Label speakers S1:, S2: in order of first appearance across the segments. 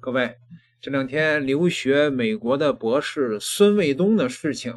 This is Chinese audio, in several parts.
S1: 各位，这两天留学美国的博士孙卫东的事情，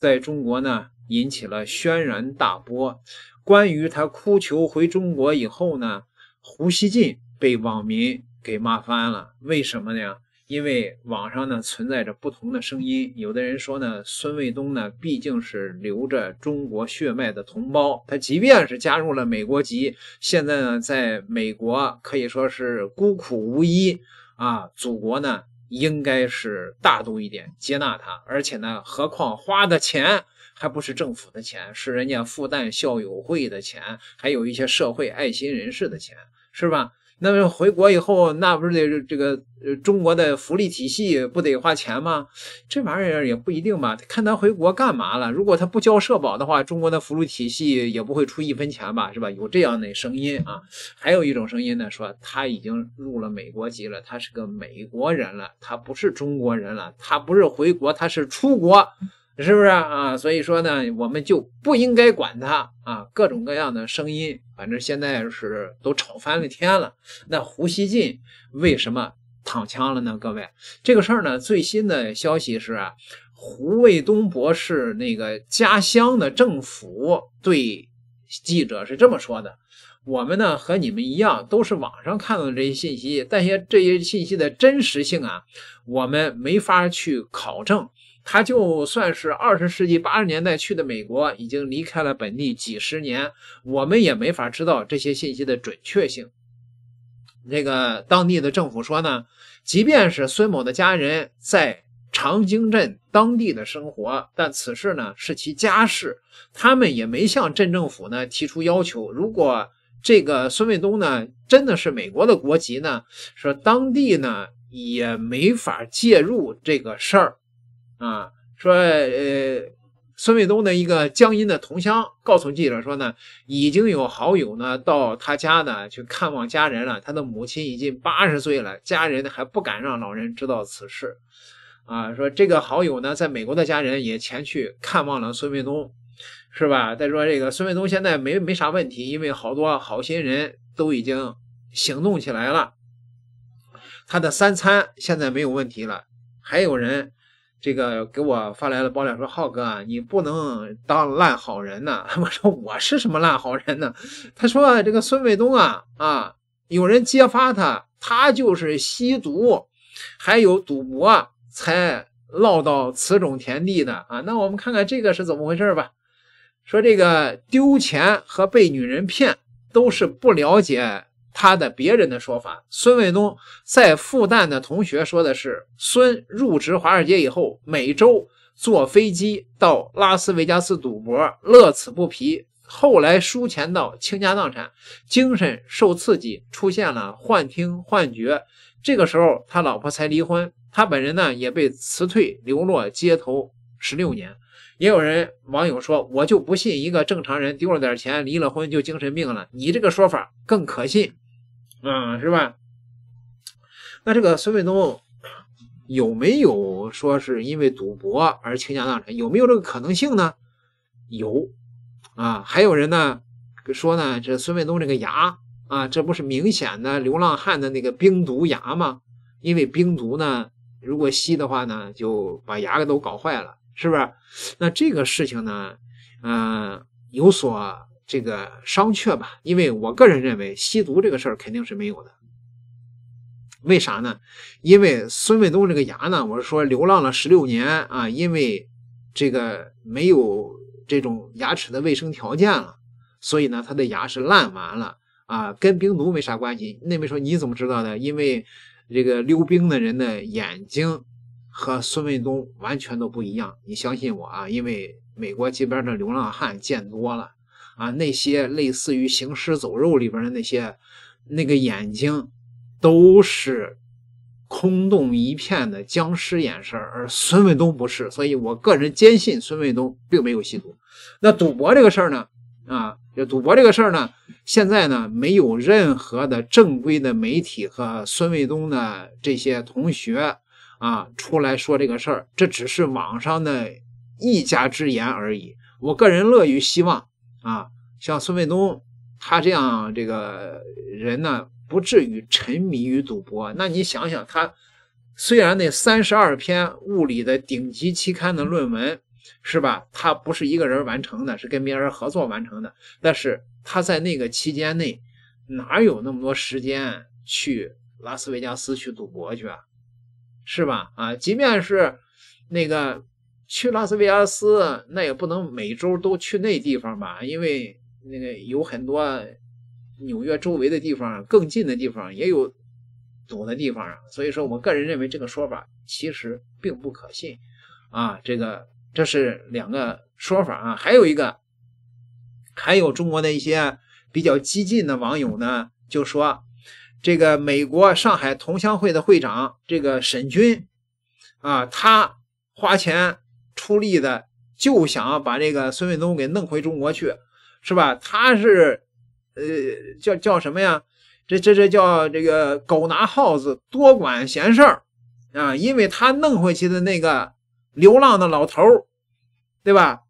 S1: 在中国呢引起了轩然大波。关于他哭求回中国以后呢，胡锡进被网民给骂翻了。为什么呢？因为网上呢存在着不同的声音，有的人说呢，孙卫东呢毕竟是留着中国血脉的同胞，他即便是加入了美国籍，现在呢在美国可以说是孤苦无依。啊，祖国呢，应该是大度一点，接纳他，而且呢，何况花的钱还不是政府的钱，是人家复旦校友会的钱，还有一些社会爱心人士的钱，是吧？那么回国以后，那不是得这个中国的福利体系不得花钱吗？这玩意儿也不一定吧，看他回国干嘛了。如果他不交社保的话，中国的福利体系也不会出一分钱吧，是吧？有这样的声音啊。还有一种声音呢，说他已经入了美国籍了，他是个美国人了，他不是中国人了，他不是回国，他是出国。是不是啊？所以说呢，我们就不应该管他啊！各种各样的声音，反正现在是都吵翻了天了。那胡锡进为什么躺枪了呢？各位，这个事儿呢，最新的消息是，胡卫东博士那个家乡的政府对记者是这么说的：“我们呢和你们一样，都是网上看到的这些信息，但是这些信息的真实性啊，我们没法去考证。”他就算是二十世纪八十年代去的美国，已经离开了本地几十年，我们也没法知道这些信息的准确性。那个当地的政府说呢，即便是孙某的家人在长泾镇当地的生活，但此事呢是其家事，他们也没向镇政府呢提出要求。如果这个孙卫东呢真的是美国的国籍呢，说当地呢也没法介入这个事儿。啊，说，呃，孙卫东的一个江阴的同乡告诉记者说呢，已经有好友呢到他家呢去看望家人了。他的母亲已经八十岁了，家人还不敢让老人知道此事。啊，说这个好友呢，在美国的家人也前去看望了孙卫东，是吧？再说这个孙卫东现在没没啥问题，因为好多好心人都已经行动起来了。他的三餐现在没有问题了，还有人。这个给我发来了爆料，说浩哥，你不能当烂好人呐！” 我说我是什么烂好人呢？他说这个孙卫东啊啊，有人揭发他，他就是吸毒，还有赌博，才落到此种田地的啊。那我们看看这个是怎么回事吧。说这个丢钱和被女人骗都是不了解。他的别人的说法，孙卫东在复旦的同学说的是，孙入职华尔街以后，每周坐飞机到拉斯维加斯赌博，乐此不疲。后来输钱到倾家荡产，精神受刺激，出现了幻听幻觉。这个时候，他老婆才离婚，他本人呢也被辞退，流落街头十六年。也有人网友说，我就不信一个正常人丢了点钱，离了婚就精神病了。你这个说法更可信。嗯，是吧？那这个孙卫东有没有说是因为赌博而倾家荡产？有没有这个可能性呢？有啊，还有人呢说呢，这孙卫东这个牙啊，这不是明显的流浪汉的那个冰毒牙吗？因为冰毒呢，如果吸的话呢，就把牙给都搞坏了，是不是？那这个事情呢，嗯，有所。这个商榷吧，因为我个人认为吸毒这个事儿肯定是没有的。为啥呢？因为孙卫东这个牙呢，我是说流浪了十六年啊，因为这个没有这种牙齿的卫生条件了，所以呢，他的牙是烂完了啊，跟冰毒没啥关系。那位说你怎么知道的？因为这个溜冰的人的眼睛和孙卫东完全都不一样。你相信我啊，因为美国这边的流浪汉见多了。啊，那些类似于《行尸走肉》里边的那些，那个眼睛都是空洞一片的僵尸眼神而孙卫东不是，所以我个人坚信孙卫东并没有吸毒。那赌博这个事儿呢？啊，就赌博这个事儿呢，现在呢没有任何的正规的媒体和孙卫东的这些同学啊出来说这个事儿，这只是网上的一家之言而已。我个人乐于希望。啊，像孙卫东他这样这个人呢，不至于沉迷于赌博。那你想想，他虽然那三十二篇物理的顶级期刊的论文是吧，他不是一个人完成的，是跟别人合作完成的。但是他在那个期间内，哪有那么多时间去拉斯维加斯去赌博去？啊？是吧？啊，即便是那个。去拉斯维加斯，那也不能每周都去那地方吧，因为那个有很多纽约周围的地方更近的地方也有堵的地方啊。所以说我个人认为这个说法其实并不可信啊。这个这是两个说法啊。还有一个，还有中国的一些比较激进的网友呢，就说这个美国上海同乡会的会长这个沈军啊，他花钱。出力的就想把这个孙卫东给弄回中国去，是吧？他是，呃，叫叫什么呀？这这这叫这个狗拿耗子，多管闲事儿啊！因为他弄回去的那个流浪的老头儿，对吧？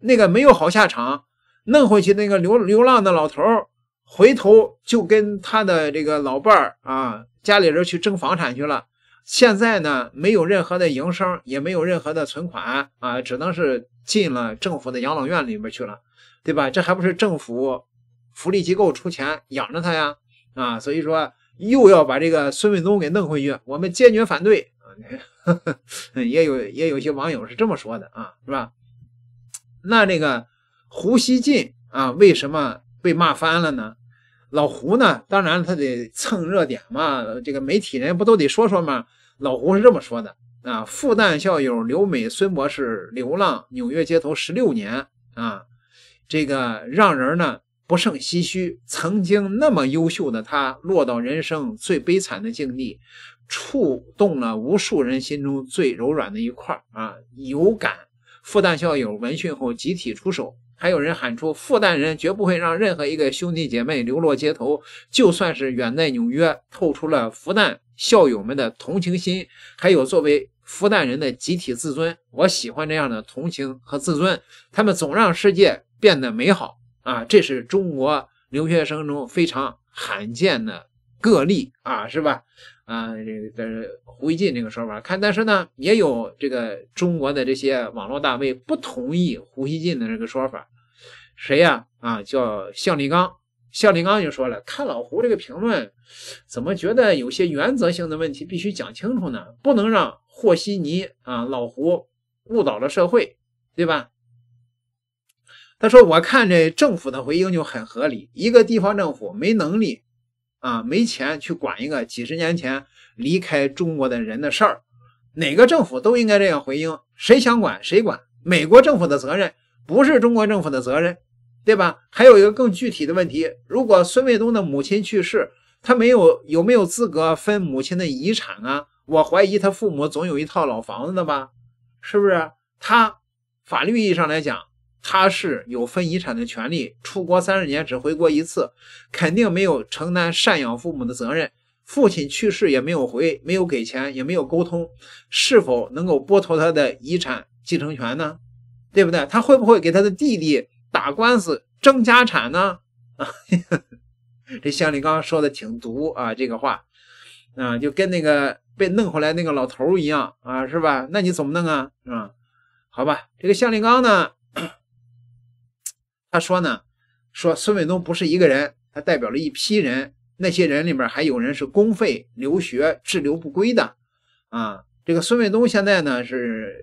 S1: 那个没有好下场，弄回去那个流流浪的老头儿，回头就跟他的这个老伴儿啊，家里人去争房产去了。现在呢，没有任何的营生，也没有任何的存款啊，只能是进了政府的养老院里面去了，对吧？这还不是政府福利机构出钱养着他呀，啊，所以说又要把这个孙卫东给弄回去，我们坚决反对啊。也有也有些网友是这么说的啊，是吧？那这个胡锡进啊，为什么被骂翻了呢？老胡呢？当然，他得蹭热点嘛。这个媒体人不都得说说吗？老胡是这么说的啊：复旦校友刘美孙博士流浪纽约街头十六年啊，这个让人呢不胜唏嘘。曾经那么优秀的他，落到人生最悲惨的境地，触动了无数人心中最柔软的一块啊。有感，复旦校友闻讯后集体出手。还有人喊出“复旦人绝不会让任何一个兄弟姐妹流落街头”，就算是远在纽约，透出了复旦校友们的同情心，还有作为复旦人的集体自尊。我喜欢这样的同情和自尊，他们总让世界变得美好啊！这是中国留学生中非常罕见的个例啊，是吧？啊，这个胡锡进这个说法看，但是呢，也有这个中国的这些网络大 V 不同意胡锡进的这个说法。谁呀？啊，叫向立刚。向立刚就说了：“看老胡这个评论，怎么觉得有些原则性的问题必须讲清楚呢？不能让和稀泥啊，老胡误导了社会，对吧？”他说：“我看这政府的回应就很合理，一个地方政府没能力。”啊，没钱去管一个几十年前离开中国的人的事儿，哪个政府都应该这样回应。谁想管谁管，美国政府的责任不是中国政府的责任，对吧？还有一个更具体的问题，如果孙卫东的母亲去世，他没有有没有资格分母亲的遗产啊？我怀疑他父母总有一套老房子的吧，是不是？他法律意义上来讲。他是有分遗产的权利，出国三十年只回国一次，肯定没有承担赡养父母的责任。父亲去世也没有回，没有给钱，也没有沟通，是否能够剥夺他的遗产继承权呢？对不对？他会不会给他的弟弟打官司争家产呢？啊，这向立刚说的挺毒啊，这个话啊，就跟那个被弄回来那个老头一样啊，是吧？那你怎么弄啊？啊，好吧，这个向立刚呢？他说呢，说孙伟东不是一个人，他代表了一批人，那些人里面还有人是公费留学滞留不归的，啊，这个孙伟东现在呢是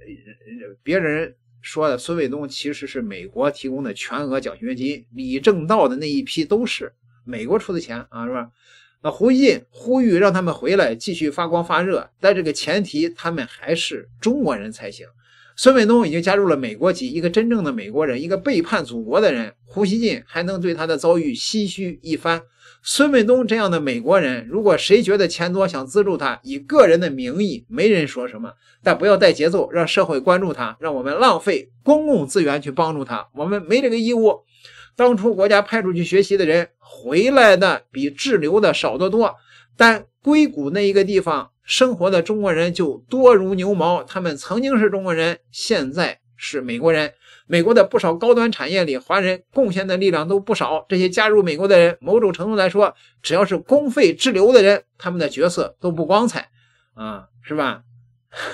S1: 别人说的孙伟东其实是美国提供的全额奖学金，李政道的那一批都是美国出的钱啊，是吧？那胡毅进呼吁让他们回来继续发光发热，在这个前提，他们还是中国人才行。孙伟东已经加入了美国籍，一个真正的美国人，一个背叛祖国的人。胡锡进还能对他的遭遇唏嘘一番。孙伟东这样的美国人，如果谁觉得钱多想资助他，以个人的名义，没人说什么。但不要带节奏，让社会关注他，让我们浪费公共资源去帮助他，我们没这个义务。当初国家派出去学习的人回来的比滞留的少得多，但硅谷那一个地方。生活的中国人就多如牛毛，他们曾经是中国人，现在是美国人。美国的不少高端产业里，华人贡献的力量都不少。这些加入美国的人，某种程度来说，只要是公费滞留的人，他们的角色都不光彩，啊，是吧？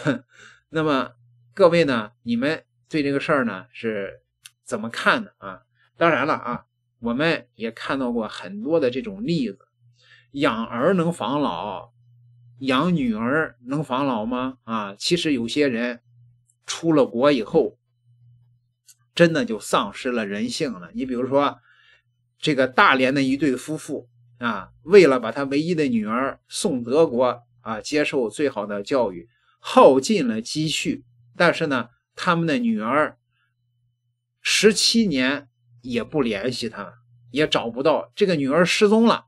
S1: 那么各位呢，你们对这个事儿呢是怎么看的啊？当然了啊，我们也看到过很多的这种例子，养儿能防老。养女儿能防老吗？啊，其实有些人，出了国以后，真的就丧失了人性了。你比如说，这个大连的一对夫妇啊，为了把他唯一的女儿送德国啊，接受最好的教育，耗尽了积蓄。但是呢，他们的女儿十七年也不联系他，也找不到，这个女儿失踪了。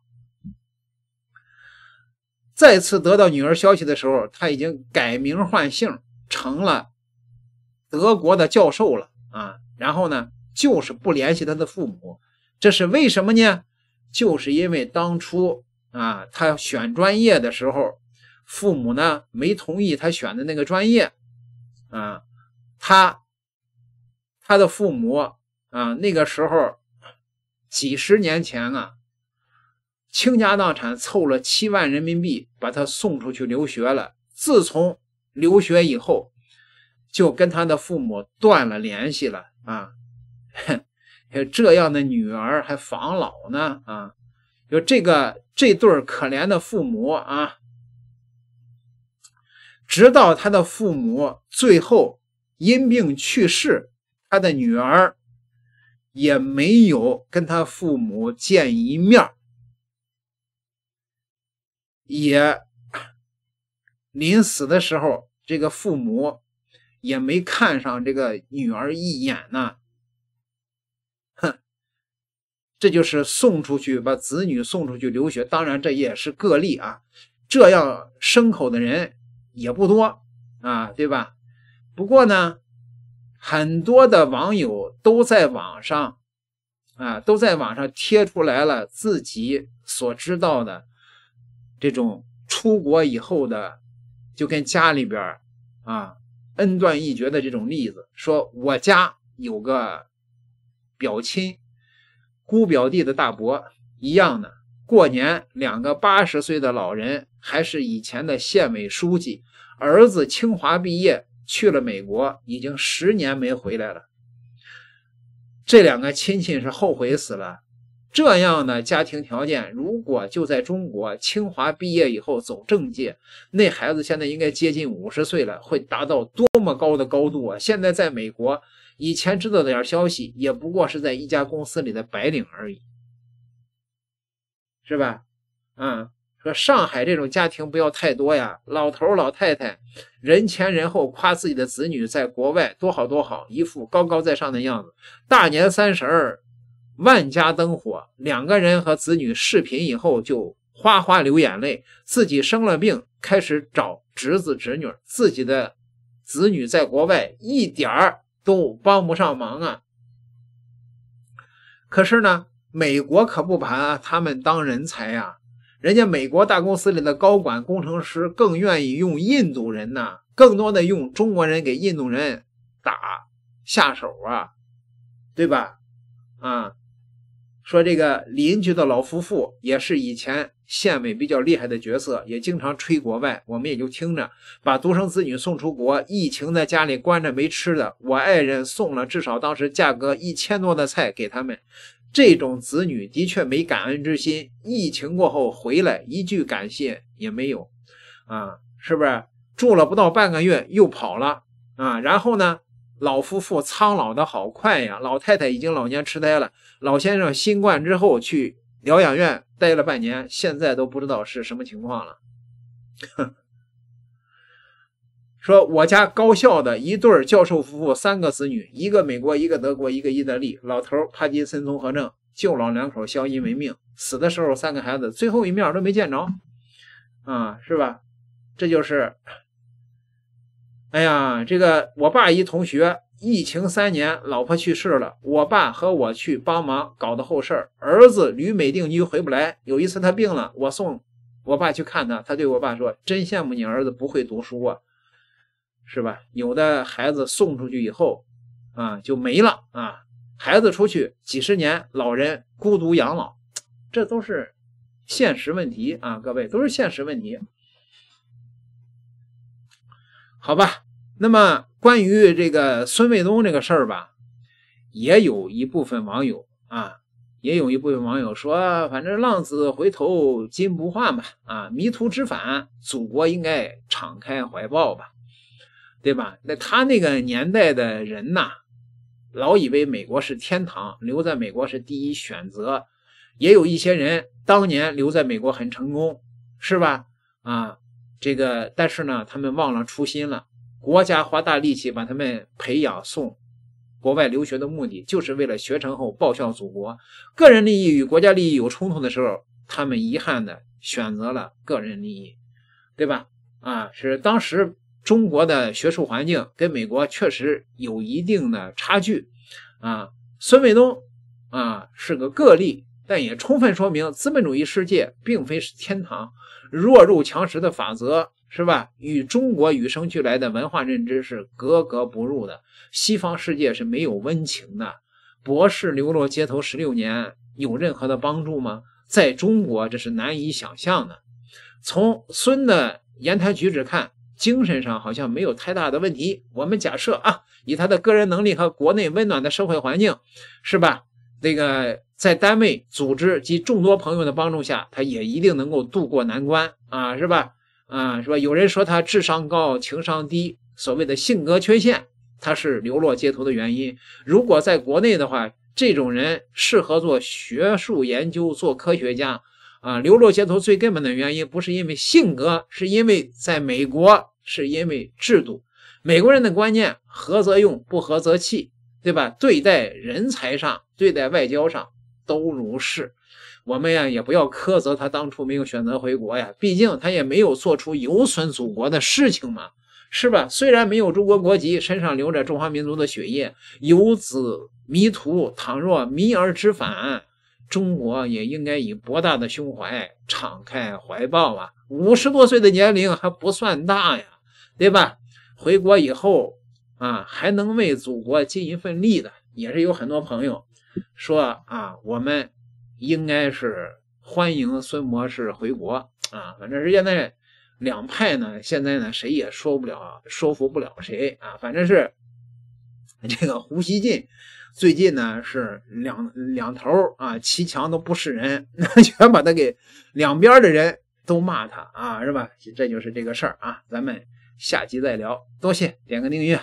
S1: 再次得到女儿消息的时候，他已经改名换姓成了德国的教授了啊。然后呢，就是不联系他的父母，这是为什么呢？就是因为当初啊，他选专业的时候，父母呢没同意他选的那个专业啊，他他的父母啊，那个时候几十年前啊。倾家荡产凑了七万人民币，把他送出去留学了。自从留学以后，就跟他的父母断了联系了啊！哼，有这样的女儿还防老呢啊！就这个这对可怜的父母啊，直到他的父母最后因病去世，他的女儿也没有跟他父母见一面。也临死的时候，这个父母也没看上这个女儿一眼呢。哼，这就是送出去把子女送出去留学，当然这也是个例啊。这样牲口的人也不多啊，对吧？不过呢，很多的网友都在网上啊，都在网上贴出来了自己所知道的。这种出国以后的，就跟家里边啊恩断义绝的这种例子，说我家有个表亲，姑表弟的大伯一样的，过年两个八十岁的老人，还是以前的县委书记，儿子清华毕业去了美国，已经十年没回来了，这两个亲戚是后悔死了。这样的家庭条件，如果就在中国清华毕业以后走政界，那孩子现在应该接近五十岁了，会达到多么高的高度啊！现在在美国，以前知道点消息，也不过是在一家公司里的白领而已，是吧？啊，说上海这种家庭不要太多呀，老头老太太人前人后夸自己的子女在国外多好多好，一副高高在上的样子，大年三十儿。万家灯火，两个人和子女视频以后就哗哗流眼泪，自己生了病，开始找侄子侄女，自己的子女在国外一点儿都帮不上忙啊。可是呢，美国可不把他们当人才呀，人家美国大公司里的高管、工程师更愿意用印度人呐，更多的用中国人给印度人打下手啊，对吧？啊。说这个邻居的老夫妇也是以前县委比较厉害的角色，也经常吹国外，我们也就听着，把独生子女送出国，疫情在家里关着没吃的，我爱人送了至少当时价格一千多的菜给他们，这种子女的确没感恩之心，疫情过后回来一句感谢也没有，啊，是不是住了不到半个月又跑了啊？然后呢？老夫妇苍老的好快呀！老太太已经老年痴呆了，老先生新冠之后去疗养院待了半年，现在都不知道是什么情况了。说我家高校的一对教授夫妇，三个子女，一个美国，一个德国，一个意大利。老头帕金森综合症，舅老两口相依为命，死的时候三个孩子最后一面都没见着，啊，是吧？这就是。哎呀，这个我爸一同学，疫情三年，老婆去世了，我爸和我去帮忙搞的后事儿。儿子吕美定，居回不来。有一次他病了，我送我爸去看他，他对我爸说：“真羡慕你儿子不会读书啊，是吧？”有的孩子送出去以后，啊，就没了啊。孩子出去几十年，老人孤独养老，这都是现实问题啊，各位都是现实问题。好吧。那么关于这个孙卫东这个事儿吧，也有一部分网友啊，也有一部分网友说，反正浪子回头金不换嘛，啊，迷途知返，祖国应该敞开怀抱吧，对吧？那他那个年代的人呐，老以为美国是天堂，留在美国是第一选择，也有一些人当年留在美国很成功，是吧？啊，这个，但是呢，他们忘了初心了。国家花大力气把他们培养送国外留学的目的，就是为了学成后报效祖国。个人利益与国家利益有冲突的时候，他们遗憾的选择了个人利益，对吧？啊，是当时中国的学术环境跟美国确实有一定的差距。啊，孙卫东啊是个个例，但也充分说明资本主义世界并非是天堂，弱肉强食的法则。是吧？与中国与生俱来的文化认知是格格不入的。西方世界是没有温情的。博士流落街头十六年，有任何的帮助吗？在中国，这是难以想象的。从孙的言谈举止看，精神上好像没有太大的问题。我们假设啊，以他的个人能力和国内温暖的社会环境，是吧？那个在单位、组织及众多朋友的帮助下，他也一定能够渡过难关啊，是吧？啊，是吧？有人说他智商高，情商低，所谓的性格缺陷，他是流落街头的原因。如果在国内的话，这种人适合做学术研究，做科学家。啊，流落街头最根本的原因不是因为性格，是因为在美国，是因为制度。美国人的观念合则用，不合则弃，对吧？对待人才上，对待外交上，都如是。我们呀，也不要苛责他当初没有选择回国呀，毕竟他也没有做出有损祖国的事情嘛，是吧？虽然没有中国国籍，身上流着中华民族的血液，游子迷途，倘若迷而知返，中国也应该以博大的胸怀敞开怀抱啊。五十多岁的年龄还不算大呀，对吧？回国以后啊，还能为祖国尽一份力的，也是有很多朋友说啊，我们。应该是欢迎孙博士回国啊，反正是现在两派呢，现在呢谁也说不了，说服不了谁啊，反正是这个胡锡进最近呢是两两头啊骑墙都不是人，全把他给两边的人都骂他啊，是吧？这就是这个事儿啊，咱们下集再聊，多谢点个订阅。